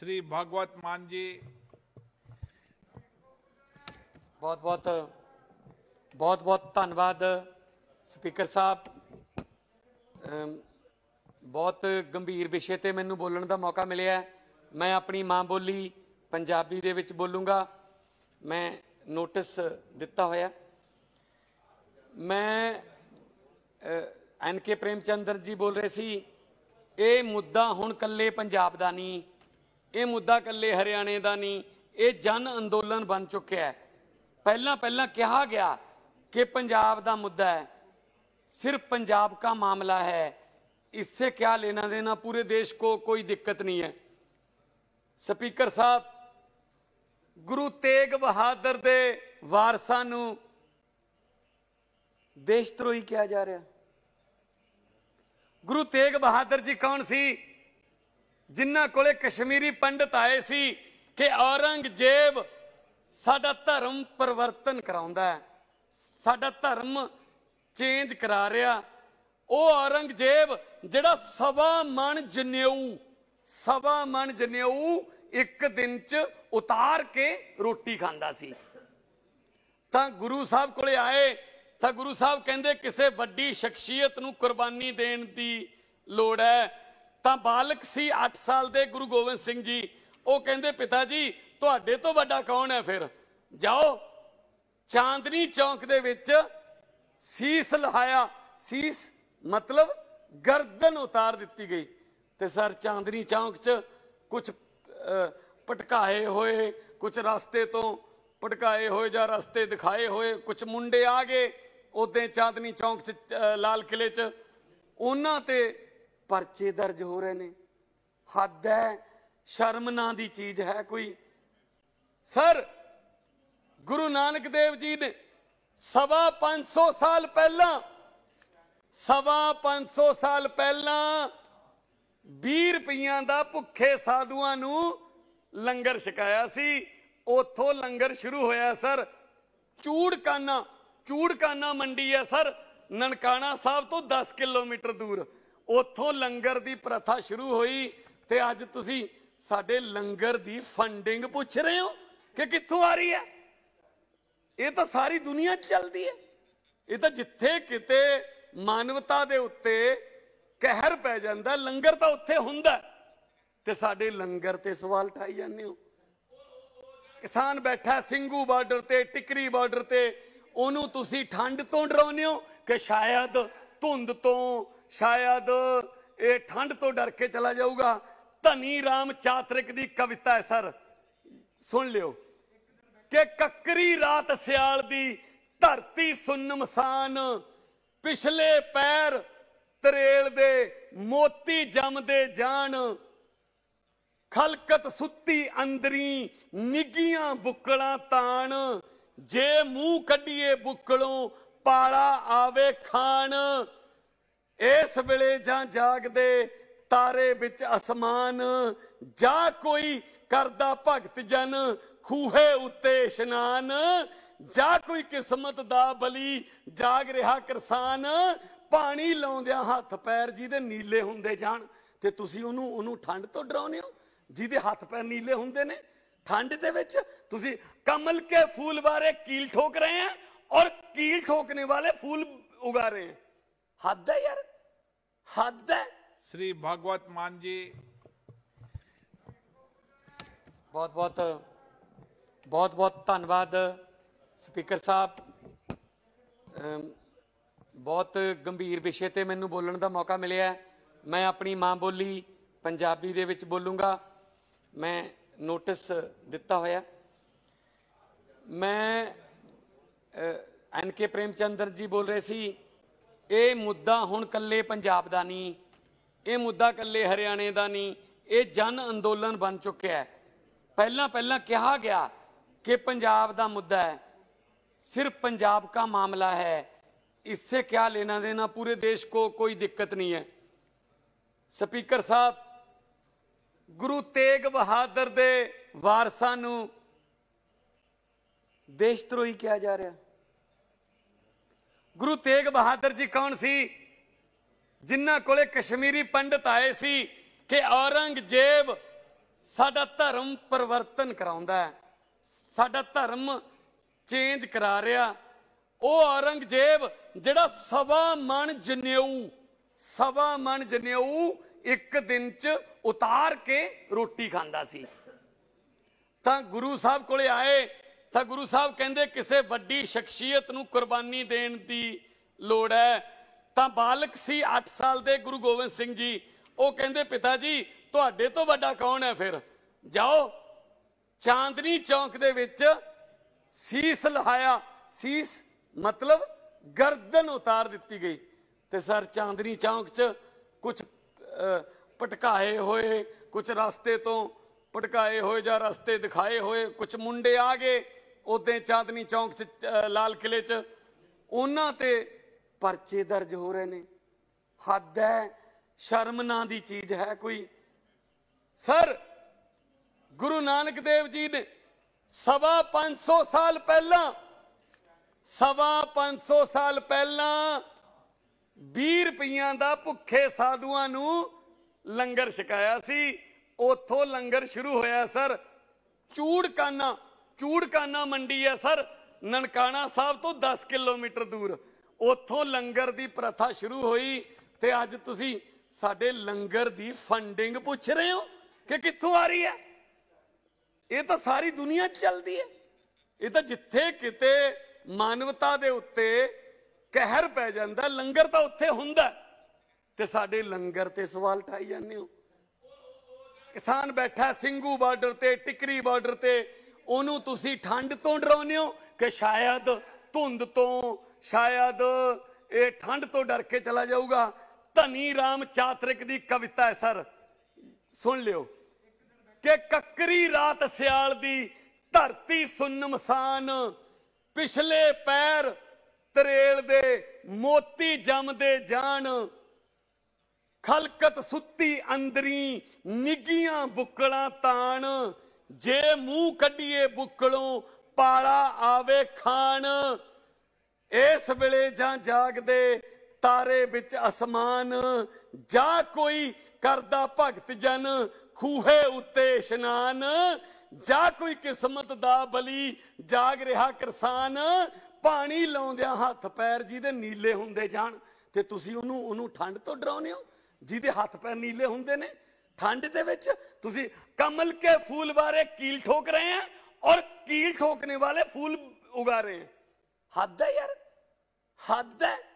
ਸ੍ਰੀ ਭਗਵਤ ਮਾਨ ਜੀ ਬਹੁਤ ਬਹੁਤ ਬਹੁਤ ਬਹੁਤ ਧੰਨਵਾਦ ਸਪੀਕਰ ਸਾਹਿਬ ਬਹੁਤ ਗੰਭੀਰ ਵਿਸ਼ੇ ਤੇ ਮੈਨੂੰ ਬੋਲਣ ਦਾ ਮੌਕਾ ਮਿਲਿਆ ਮੈਂ ਆਪਣੀ ਮਾਂ ਬੋਲੀ ਪੰਜਾਬੀ ਦੇ ਵਿੱਚ ਬੋਲੂੰਗਾ ਮੈਂ ਨੋਟਿਸ ਦਿੱਤਾ ਹੋਇਆ ਮੈਂ ਐਨ ਕੇ ਪ੍ਰੇਮਚੰਦਰ ਜੀ ਬੋਲ ਰਹੇ ਸੀ ਇਹ ਮੁੱਦਾ ਹੁਣ ਕੱਲੇ ਪੰਜਾਬ ਦਾ ਨਹੀਂ ਇਹ ਮੁੱਦਾ ਕੱਲੇ ਹਰਿਆਣੇ ਦਾ ਨਹੀਂ ਇਹ ਜਨ ਅੰਦੋਲਨ ਬਣ ਚੁੱਕਿਆ ਹੈ ਪਹਿਲਾਂ ਪਹਿਲਾਂ ਕਿਹਾ ਗਿਆ ਕਿ ਪੰਜਾਬ ਦਾ ਮੁੱਦਾ ਹੈ ਸਿਰਫ ਪੰਜਾਬ ਦਾ ਮਾਮਲਾ ਹੈ ਇਸਸੇ ਕਿਆ ਲੈਣਾ ਦੇਣਾ ਪੂਰੇ ਦੇਸ਼ ਕੋ ਕੋਈ ਦਿੱਕਤ ਨਹੀਂ ਹੈ ਸਪੀਕਰ ਸਾਹਿਬ ਗੁਰੂ ਤੇਗ ਬਹਾਦਰ ਦੇ ਵਾਰਸਾਂ ਨੂੰ ਦੇਸ਼ਤਰੋਹੀ ਕਿਹਾ ਜਾ ਰਿਹਾ ਗੁਰੂ ਤੇਗ ਬਹਾਦਰ ਜੀ ਕੌਣ ਸੀ ਜਿਨ੍ਹਾਂ ਕੋਲੇ ਕਸ਼ਮੀਰੀ ਪੰਡਤ ਆਏ ਸੀ ਕਿ ਔਰੰਗਜ਼ੇਬ ਸਾਡਾ ਧਰਮ ਪਰਿਵਰਤਨ ਕਰਾਉਂਦਾ ਹੈ ਸਾਡਾ ਧਰਮ ਚੇਂਜ ਕਰਾ ਰਿਹਾ ਉਹ ਔਰੰਗਜ਼ੇਬ ਜਿਹੜਾ ਸਵਾ ਮਨ ਜਨੇਊ ਸਵਾ ਮਨ ਜਨੇਊ ਇੱਕ ਦਿਨ ਚ ਉਤਾਰ ਕੇ ਰੋਟੀ ਖਾਂਦਾ ਸੀ ਤਾਂ ਗੁਰੂ ਸਾਹਿਬ ਕੋਲੇ ਆਏ ਤਾਂ ਗੁਰੂ ਸਾਹਿਬ ਕਹਿੰਦੇ ਕਿਸੇ ਵੱਡੀ ਸ਼ਖਸੀਅਤ ਨੂੰ ਕੁਰਬਾਨੀ ਦੇਣ ਦੀ ਲੋੜ ਹੈ ਤਾਂ ਬਾਲਕ ਸੀ 8 ਸਾਲ ਦੇ ਗੁਰੂ ਗੋਬਿੰਦ ਸਿੰਘ ਜੀ ਉਹ ਕਹਿੰਦੇ ਪਿਤਾ ਜੀ ਤੁਹਾਡੇ ਤੋਂ ਵੱਡਾ ਕੌਣ ਹੈ ਫਿਰ ਜਾਓ ਚਾਂਦਨੀ ਚੌਂਕ ਦੇ ਵਿੱਚ ਸੀਸ ਲਹਾਇਆ ਸੀਸ ਮਤਲਬ ਗਰਦਨ ਉਤਾਰ ਦਿੱਤੀ ਗਈ ਤੇ ਸਰ ਚਾਂਦਨੀ ਚੌਂਕ 'ਚ ਕੁਝ ਪਟਕਾਏ ਹੋਏ ਕੁਝ ਰਸਤੇ ਤੋਂ ਪਟਕਾਏ ਹੋਏ ਜਾਂ ਰਸਤੇ ਦਿਖਾਏ ਹੋਏ ਕੁਝ ਮੁੰਡੇ ਆ ਗਏ ਉਦੋਂ ਚਾਂਦਨੀ ਚੌਂਕ 'ਚ ਲਾਲ ਕਿਲੇ 'ਚ ਉਹਨਾਂ ਤੇ ਪਰਚੇ ਦਰਜ ਹੋ ਰਹੇ ਨੇ ਹੱਦ ਹੈ ਸ਼ਰਮ ਨਾਂ ਦੀ ਚੀਜ਼ ਹੈ ਕੋਈ ਸਰ ਗੁਰੂ ਨਾਨਕ ਦੇਵ ਜੀ ਨੇ ਸਵਾ 500 ਸਾਲ ਪਹਿਲਾਂ ਸਵਾ 500 ਸਾਲ ਪਹਿਲਾਂ 20 ਰੁਪਈਆਂ ਦਾ ਭੁੱਖੇ ਸਾਧੂਆਂ ਨੂੰ ਲੰਗਰ ਛਕਾਇਆ ਸੀ ਉਥੋਂ ਲੰਗਰ ਸ਼ੁਰੂ ਹੋਇਆ ਸਰ ਚੂੜਕਾਨਾ ਚੂੜਕਾਨਾ ਮੰਡੀ ਹੈ ਸਰ ਨਨਕਾਣਾ ਸਾਹਿਬ ਤੋਂ 10 ਕਿਲੋਮੀਟਰ ਦੂਰ ਉੱਥੋਂ ਲੰਗਰ ਦੀ ਪ੍ਰਥਾ ਸ਼ੁਰੂ ਹੋਈ ਤੇ ਅੱਜ ਤੁਸੀਂ ਸਾਡੇ ਲੰਗਰ ਦੀ ਫੰਡਿੰਗ ਪੁੱਛ ਰਹੇ ਹੋ ਕਿ ਕਿੱਥੋਂ ਆ ਰਹੀ ਹੈ ਇਹ ਤਾਂ ਸਾਰੀ ਦੁਨੀਆ ਚੱਲਦੀ ਹੈ ਇਹ ਤਾਂ ਜਿੱਥੇ ਕਿਤੇ ਮਾਨਵਤਾ ਦੇ ਉੱਤੇ ਕਹਿਰ ਪੈ ਜਾਂਦਾ ਲੰਗਰ ਤਾਂ ਉੱਥੇ ਹੁੰਦਾ ਤੇ ਸਾਡੇ ਲੰਗਰ ਤੇ ਸਵਾਲ ਠਾਈ ਜਾਂਦੇ ਹੋ ਕਿਸਾਨ ਬੈਠਾ ਸਿੰਘੂ ਬਾਰਡਰ ਤੇ ਟਿਕਰੀ ਬਾਰਡਰ ਤੇ ਉਹਨੂੰ ਤੁਸੀਂ ਠੰਡ ਤੋਂ ਡਰਾਉਂਦੇ ਹੋ ਕਿ ਸ਼ਾਇਦ ਧੁੰਦ ਤੋਂ ਸ਼ਾਇਦ ਇਹ ਠੰਡ ਤੋਂ ਡਰ ਕੇ ਚਲਾ ਜਾਊਗਾ ਧਨੀ RAM ਚਾਤ੍ਰਿਕ ਦੀ ਕਵਿਤਾ ਹੈ ਸਰ ਸੁਣ ਲਿਓ ਕਿ ਕੱਕਰੀ ਰਾਤ ਸਿਆਲ ਦੀ ਧਰਤੀ ਸੁੰਨਮਸਾਨ ਪਿਛਲੇ ਪੈਰ ਤਰੇਲ ਦੇ ਮੋਤੀ ਜੰਮਦੇ ਜਾਣ ਖਲਕਤ ਸੁੱਤੀ ਅੰਦਰੀ ਨਿੱਗੀਆਂ ਬੁੱਕਲਾਂ ਤਾਣ ਜੇ ਮੂੰਹ ਕੱਢੀਏ ਬੁੱਕਲੋਂ ਪਾਲਾ ਆਵੇ ਖਾਣ ਇਸ ਵੇਲੇ ਜਾਂ ਜਾਗਦੇ ਤਾਰੇ ਵਿੱਚ ਅਸਮਾਨ ਜਾਂ ਕੋਈ ਕਰਦਾ ਭਗਤ ਜਨ ਖੂਹੇ ਉੱਤੇ ਇਸ਼ਨਾਨ ਜਾਂ ਕੋਈ ਕਿਸਮਤ ਦਾ ਬਲੀ ਜਾਗ ਰਿਹਾ ਕਿਰਸਾਨ ਪਾਣੀ ਲਾਉਂਦਿਆਂ ਹੱਥ ਪੈਰ ਜਿਹਦੇ ਨੀਲੇ ਹੁੰਦੇ ਜਾਣ ਤੇ ਤੁਸੀਂ ਉਹਨੂੰ ਉਹਨੂੰ ਠੰਡ ਤੋਂ ਡਰਾਉਨੇ ਹੋ ਜਿਹਦੇ ਹੱਥ ਪੈਰ ਨੀਲੇ ਹੁੰਦੇ ਨੇ ਠੰਡ ਦੇ ਵਿੱਚ ਤੁਸੀਂ ਕਮਲ ਕੇ ਫੂਲ ਬਾਰੇ ਕੀਲ ਠੋਕ ਰਹੇ ਆ ਔਰ कील ठोकने ਵਾਲੇ ਫੁੱਲ ਉਗਾ ਰਹੇ हैं हद है यार हद है श्री भागवत मान जी ਬਹੁਤ ਬਹੁਤ ਬਹੁਤ ਬਹੁਤ ਧੰਨਵਾਦ ਸਪੀਕਰ ਸਾਹਿਬ ਬਹੁਤ ਗੰਭੀਰ ਵਿਸ਼ੇ ਤੇ ਮੈਨੂੰ ਬੋਲਣ ਦਾ ਮੌਕਾ ਮਿਲਿਆ ਮੈਂ ਆਪਣੀ ਮਾਂ ਬੋਲੀ ਪੰਜਾਬੀ ਦੇ ਵਿੱਚ ਬੋਲੂੰਗਾ ਮੈਂ ਨੋਟਿਸ ਦਿੱਤਾ ਹੋਇਆ ਮੈਂ ਐਨ ਕੇ ਪ੍ਰੇਮਚੰਦਰ ਜੀ ਬੋਲ ਰਹੇ ਸੀ ਇਹ ਮੁੱਦਾ ਹੁਣ ਕੱਲੇ ਪੰਜਾਬ ਦਾ ਨਹੀਂ ਇਹ ਮੁੱਦਾ ਕੱਲੇ ਹਰਿਆਣੇ ਦਾ ਨਹੀਂ ਇਹ ਜਨ ਅੰਦੋਲਨ ਬਣ ਚੁੱਕਿਆ ਹੈ ਪਹਿਲਾਂ ਪਹਿਲਾਂ ਕਿਹਾ ਗਿਆ ਕਿ ਪੰਜਾਬ ਦਾ ਮੁੱਦਾ ਹੈ ਪੰਜਾਬ ਦਾ ਮਾਮਲਾ ਹੈ है ਕਿਆ ਲੈਣਾ ਦੇਣਾ ਪੂਰੇ ਦੇਸ਼ ਕੋ ਕੋਈ ਦਿੱਕਤ ਨਹੀਂ ਹੈ ਸਪੀਕਰ ਸਾਹਿਬ ਗੁਰੂ ਤੇਗ ਬਹਾਦਰ ਦੇ ਵਾਰਸਾਂ ਨੂੰ ਦੇਸ਼ਤਰੋਹੀ ਕਿਹਾ ਜਾ ਰਿਹਾ ਗੁਰੂ ਤੇਗ ਬਹਾਦਰ ਜੀ ਕੌਣ ਸੀ ਜਿਨ੍ਹਾਂ ਕੋਲੇ ਕਸ਼ਮੀਰੀ ਪੰਡਤ ਆਏ ਸੀ ਕਿ ਔਰੰਗਜ਼ੇਬ ਸਾਡਾ ਧਰਮ ਪਰਿਵਰਤਨ ਕਰਾਉਂਦਾ ਸਾਡਾ ਧਰਮ ਚੇਂਜ ਕਰਾ ਰਿਹਾ ਉਹ ਔਰੰਗਜ਼ੇਬ ਜਿਹੜਾ ਸਵਾ ਮਨ ਜਨੇਊ ਸਵਾ ਮਨ ਜਨੇਊ ਇੱਕ ਦਿਨ ਚ ਉਤਾਰ ਕੇ ਰੋਟੀ ਖਾਂਦਾ ਸੀ ਤਾਂ ਗੁਰੂ ਸਾਹਿਬ ਕੋਲੇ ਆਏ ਤਾਂ ਗੁਰੂ ਸਾਹਿਬ ਕਹਿੰਦੇ ਕਿਸੇ ਵੱਡੀ ਸ਼ਖਸੀਅਤ ਨੂੰ ਕੁਰਬਾਨੀ ਦੇਣ ਦੀ ਲੋੜ ਹੈ ਤਾਂ ਬਾਲਕ ਸੀ 8 ਸਾਲ ਦੇ ਗੁਰੂ ਗੋਬਿੰਦ ਸਿੰਘ ਜੀ ਉਹ ਕਹਿੰਦੇ ਪਿਤਾ ਜੀ ਤੁਹਾਡੇ ਤੋਂ ਵੱਡਾ ਕੌਣ ਹੈ ਫਿਰ ਜਾਓ ਚਾਂਦਨੀ ਚੌਂਕ ਦੇ ਵਿੱਚ ਸੀਸ ਲਹਾਇਆ ਸੀਸ ਮਤਲਬ ਗਰਦਨ ਉਤਾਰ ਦਿੱਤੀ ਗਈ ਤੇ ਸਰ ਚਾਂਦਨੀ ਚੌਂਕ 'ਚ ਕੁਝ ਪਟਕਾਏ ਹੋਏ ਕੁਝ ਰਸਤੇ ਤੋਂ ਪਟਕਾਏ ਹੋਏ ਜਾਂ ਰਸਤੇ ਦਿਖਾਏ ਹੋਏ ਕੁਝ ਮੁੰਡੇ ਆ ਗਏ ਉਦੋਂ ਚਾਂਦਨੀ ਚੌਂਕ 'ਚ ਲਾਲ ਕਿਲੇ 'ਚ ਉਹਨਾਂ ਤੇ ਪਰਚੇ ਦਰਜ ਹੋ ਰਹੇ ਨੇ ਹੱਦ ਹੈ ਸ਼ਰਮ ਨਾਂ ਦੀ ਚੀਜ਼ ਹੈ ਕੋਈ ਸਰ ਗੁਰੂ ਨਾਨਕ ਦੇਵ ਜੀ ਨੇ ਸਵਾ 500 ਸਾਲ ਪਹਿਲਾਂ ਸਵਾ 500 ਸਾਲ ਪਹਿਲਾਂ 20 ਰੁਪਈਆਂ ਦਾ ਭੁੱਖੇ ਸਾਧੂਆਂ ਨੂੰ ਲੰਗਰ ਛਕਾਇਆ ਸੀ ਉਥੋਂ ਲੰਗਰ ਸ਼ੁਰੂ ਹੋਇਆ ਸਰ ਚੂੜਕਾਨਾ ਚੂੜਕਾਨਾ ਮੰਡੀ ਹੈ ਸਰ ਨਨਕਾਣਾ ਸਾਹਿਬ ਤੋਂ 10 ਕਿਲੋਮੀਟਰ ਦੂਰ ਉੱਥੋਂ ਲੰਗਰ ਦੀ ਪ੍ਰਥਾ ਸ਼ੁਰੂ ਹੋਈ ਤੇ ਅੱਜ ਤੁਸੀਂ ਸਾਡੇ ਲੰਗਰ ਦੀ ਫੰਡਿੰਗ ਪੁੱਛ ਰਹੇ ਹੋ ਕਿ ਕਿੱਥੋਂ ਆ ਰਹੀ ਹੈ ਇਹ ਤਾਂ ਸਾਰੀ ਦੁਨੀਆ ਚੱਲਦੀ ਹੈ ਇਹ ਤਾਂ ਜਿੱਥੇ ਕਿਤੇ ਮਾਨਵਤਾ ਦੇ ਉੱਤੇ ਕਹਿਰ ਪੈ ਜਾਂਦਾ ਲੰਗਰ ਤਾਂ ਉੱਥੇ ਹੁੰਦਾ ਤੇ ਸਾਡੇ ਲੰਗਰ ਤੇ ਸਵਾਲ ਠਾਈ ਜਾਂਦੇ ਹੋ ਕਿਸਾਨ ਬੈਠਾ ਸਿੰਘੂ ਬਾਰਡਰ ਤੇ ਟਿਕਰੀ ਬਾਰਡਰ ਤੇ ਉਹਨੂੰ ਤੁਸੀਂ ਠੰਡ ਤੋਂ ਡਰਾਉਂਦੇ ਹੋ ਕਿ ਸ਼ਾਇਦ ਧੁੰਦ ਤੋਂ ਸ਼ਾਇਦ ਇਹ ਠੰਡ ਤੋਂ ਡਰ ਕੇ ਚਲਾ ਜਾਊਗਾ ਧਨੀ RAM ਚਾਤ੍ਰਿਕ ਦੀ ਕਵਿਤਾ ਹੈ ਸਰ ਸੁਣ ਲਿਓ ਕਿ ਕੱਕਰੀ ਰਾਤ ਸਿਆਲ ਦੀ ਧਰਤੀ ਸੁੰਨਮਸਾਨ ਪਿਛਲੇ ਪੈਰ ਤਰੇਲ ਦੇ ਮੋਤੀ ਜੰਮਦੇ ਜਾਣ ਖਲਕਤ ਸੁੱਤੀ ਅੰਦਰੀ ਨਿੱਗੀਆਂ ਬੁੱਕਲਾਂ ਤਾਣ ਜੇ ਮੂੰਹ ਕੱਢੀਏ ਬੁੱਕਲੋਂ ਪਾਲਾ ਆਵੇ ਖਾਣ ਇਸ ਵੇਲੇ ਜਾਂ ਜਾਗਦੇ ਤਾਰੇ ਵਿੱਚ ਅਸਮਾਨ ਜਾਂ ਕੋਈ ਕਰਦਾ ਭਗਤ ਜਨ ਖੂਹੇ ਉੱਤੇ ਇਸ਼ਨਾਨ ਜਾਂ ਕੋਈ ਕਿਸਮਤ ਦਾ ਬਲੀ ਜਾਗ ਰਿਹਾ ਕਿਰਸਾਨ ਪਾਣੀ ਲਾਉਂਦਿਆਂ ਹੱਥ ਪੈਰ ਜਿਹਦੇ ਨੀਲੇ ਹੁੰਦੇ ਜਾਣ ਤੇ ਤੁਸੀਂ ਉਹਨੂੰ ਉਹਨੂੰ ਠੰਡ ਤੋਂ ਡਰਾਉਨੇ ਹੋ ਜਿਹਦੇ ਹੱਥ ਪੈਰ ਨੀਲੇ ਹੁੰਦੇ ਨੇ ਠੰਡ ਦੇ ਵਿੱਚ ਤੁਸੀਂ ਕਮਲ ਕੇ ਫੂਲ ਬਾਰੇ ਕੀਲ ਠੋਕ ਰਹੇ ਆ ਔਰ ਕੀਲ ਠੋਕਨੇ ਵਾਲੇ ਫੂਲ ਉਗਾ ਰਹੇ ਹੈ ਹੱਦ ਹੈ ਯਾਰ ਹੱਦ ਹੈ